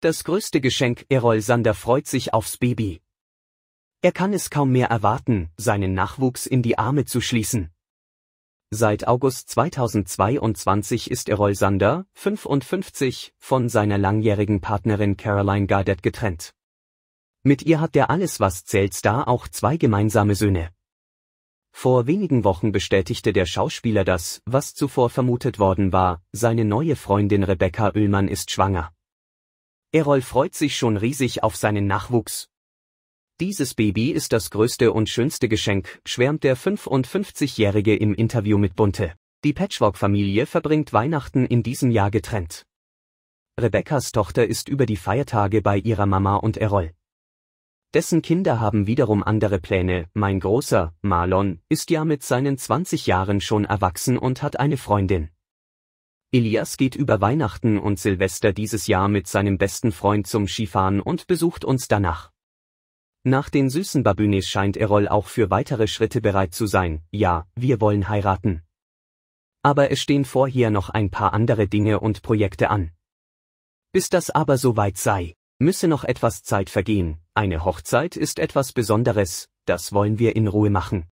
Das größte Geschenk, Erol Sander freut sich aufs Baby. Er kann es kaum mehr erwarten, seinen Nachwuchs in die Arme zu schließen. Seit August 2022 ist Erol Sander, 55, von seiner langjährigen Partnerin Caroline Gaudet getrennt. Mit ihr hat der Alles was zählt Star auch zwei gemeinsame Söhne. Vor wenigen Wochen bestätigte der Schauspieler das, was zuvor vermutet worden war, seine neue Freundin Rebecca Oehlmann ist schwanger. Errol freut sich schon riesig auf seinen Nachwuchs. Dieses Baby ist das größte und schönste Geschenk, schwärmt der 55-Jährige im Interview mit Bunte. Die Patchwork-Familie verbringt Weihnachten in diesem Jahr getrennt. Rebeccas Tochter ist über die Feiertage bei ihrer Mama und Errol. Dessen Kinder haben wiederum andere Pläne. Mein großer, Marlon, ist ja mit seinen 20 Jahren schon erwachsen und hat eine Freundin. Elias geht über Weihnachten und Silvester dieses Jahr mit seinem besten Freund zum Skifahren und besucht uns danach. Nach den süßen Babünes scheint Erol auch für weitere Schritte bereit zu sein. Ja, wir wollen heiraten. Aber es stehen vorher noch ein paar andere Dinge und Projekte an. Bis das aber soweit sei, müsse noch etwas Zeit vergehen, eine Hochzeit ist etwas Besonderes, das wollen wir in Ruhe machen.